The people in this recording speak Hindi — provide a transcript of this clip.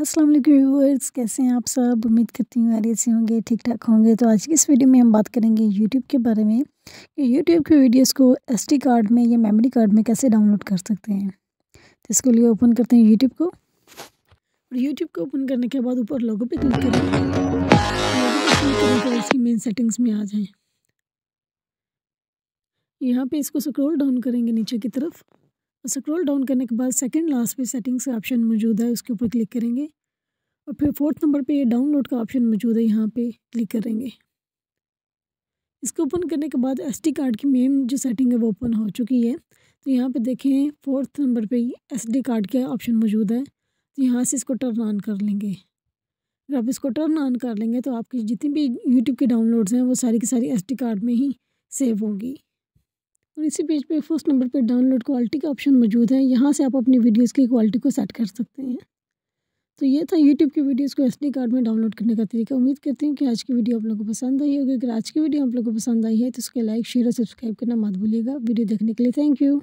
असलम व्यूअर्स कैसे हैं आप सब उम्मीद करती हूँ अरे से होंगे ठीक ठाक होंगे तो आज की इस वीडियो में हम बात करेंगे यूट्यूब के बारे में कि यूट्यूब के वीडियोस को एसडी कार्ड में या मेमोरी कार्ड में कैसे डाउनलोड कर सकते हैं तो इसके लिए ओपन करते हैं यूट्यूब को और यूट्यूब को ओपन करने के बाद ऊपर लोगों पर क्लिक करें तो इसकी मेन सेटिंग्स में आ जाएँ यहाँ पर इसको स्क्रोल डाउन करेंगे नीचे की तरफ और स्क्रॉल डाउन करने के बाद सेकंड लास्ट पे सेटिंग्स का ऑप्शन मौजूद है उसके ऊपर क्लिक करेंगे और फिर फोर्थ नंबर पे ये डाउनलोड का ऑप्शन मौजूद है यहाँ पे क्लिक करेंगे इसको ओपन करने के बाद एसडी कार्ड की मेन जो सेटिंग है वो ओपन हो चुकी है तो यहाँ पे देखें फोर्थ नंबर पे डी कार्ड का ऑप्शन मौजूद है तो यहाँ से इसको टर्न ऑन कर लेंगे अगर आप इसको टर्न ऑन कर लेंगे तो आपकी जितनी भी यूट्यूब की डाउनलोड्स हैं वो सारी की सारी एस कार्ड में ही सेव होंगी और इसी पेज पे फर्स्ट नंबर पे डाउनलोड क्वालिटी का ऑप्शन मौजूद है यहाँ से आप अपनी वीडियोस की क्वालिटी को सेट कर सकते हैं तो ये था यूट्यूब की वीडियोस को एसडी कार्ड में डाउनलोड करने का तरीका उम्मीद करती हूँ कि आज की वीडियो आप लोगों को पसंद आई होगी अगर आज की वीडियो आप लोगों को पसंद आई है तो उसके लाइक शेयर और सब्सक्राइब करना मत भूलिएगा वीडियो देखने के लिए थैंक यू